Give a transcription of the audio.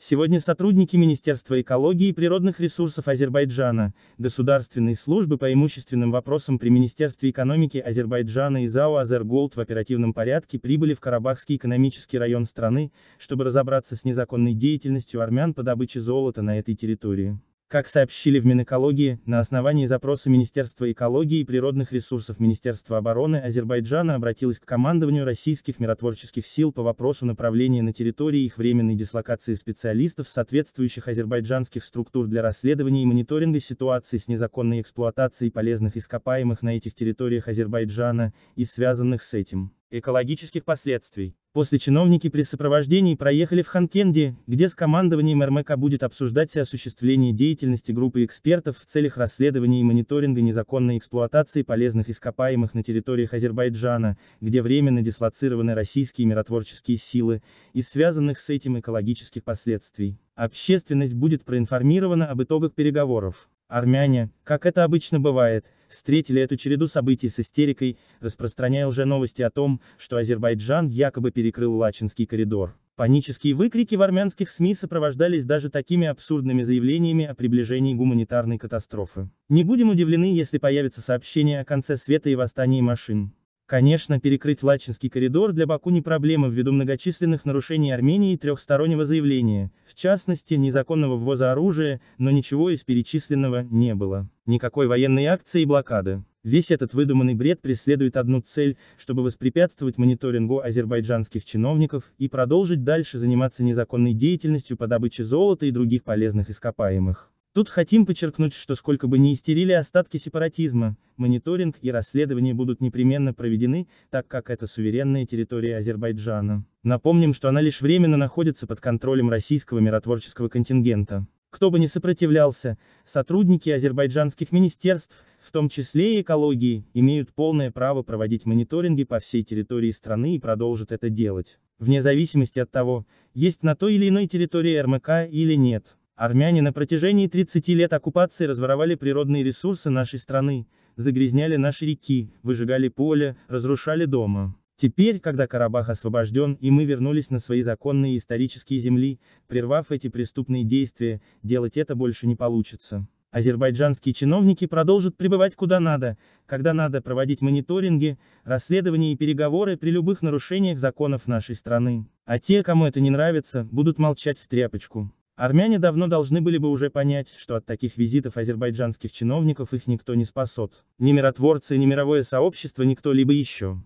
Сегодня сотрудники Министерства экологии и природных ресурсов Азербайджана, Государственной службы по имущественным вопросам при Министерстве экономики Азербайджана и ЗАО «Азерголд» в оперативном порядке прибыли в Карабахский экономический район страны, чтобы разобраться с незаконной деятельностью армян по добыче золота на этой территории. Как сообщили в Минэкологии, на основании запроса Министерства экологии и природных ресурсов Министерства обороны Азербайджана обратилось к командованию российских миротворческих сил по вопросу направления на территории их временной дислокации специалистов соответствующих азербайджанских структур для расследования и мониторинга ситуации с незаконной эксплуатацией полезных ископаемых на этих территориях Азербайджана и связанных с этим экологических последствий. После чиновники при сопровождении проехали в Ханкенди, где с командованием РМК будет обсуждать осуществление деятельности группы экспертов в целях расследования и мониторинга незаконной эксплуатации полезных ископаемых на территориях Азербайджана, где временно дислоцированы российские миротворческие силы, и связанных с этим экологических последствий. Общественность будет проинформирована об итогах переговоров. Армяне, как это обычно бывает, встретили эту череду событий с истерикой, распространяя уже новости о том, что Азербайджан якобы перекрыл Лачинский коридор. Панические выкрики в армянских СМИ сопровождались даже такими абсурдными заявлениями о приближении гуманитарной катастрофы. Не будем удивлены, если появится сообщение о конце света и восстании машин. Конечно, перекрыть Лачинский коридор для Баку не проблема ввиду многочисленных нарушений Армении и трехстороннего заявления, в частности, незаконного ввоза оружия, но ничего из перечисленного не было. Никакой военной акции и блокады. Весь этот выдуманный бред преследует одну цель, чтобы воспрепятствовать мониторингу азербайджанских чиновников и продолжить дальше заниматься незаконной деятельностью по добыче золота и других полезных ископаемых. Тут хотим подчеркнуть, что сколько бы ни истерили остатки сепаратизма, мониторинг и расследование будут непременно проведены, так как это суверенная территория Азербайджана. Напомним, что она лишь временно находится под контролем российского миротворческого контингента. Кто бы ни сопротивлялся, сотрудники азербайджанских министерств, в том числе и экологии, имеют полное право проводить мониторинги по всей территории страны и продолжат это делать, вне зависимости от того, есть на той или иной территории РМК или нет. Армяне на протяжении 30 лет оккупации разворовали природные ресурсы нашей страны, загрязняли наши реки, выжигали поле, разрушали дома. Теперь, когда Карабах освобожден и мы вернулись на свои законные исторические земли, прервав эти преступные действия, делать это больше не получится. Азербайджанские чиновники продолжат пребывать куда надо, когда надо проводить мониторинги, расследования и переговоры при любых нарушениях законов нашей страны. А те, кому это не нравится, будут молчать в тряпочку. Армяне давно должны были бы уже понять, что от таких визитов азербайджанских чиновников их никто не спасет. Ни миротворцы, ни мировое сообщество, никто либо еще.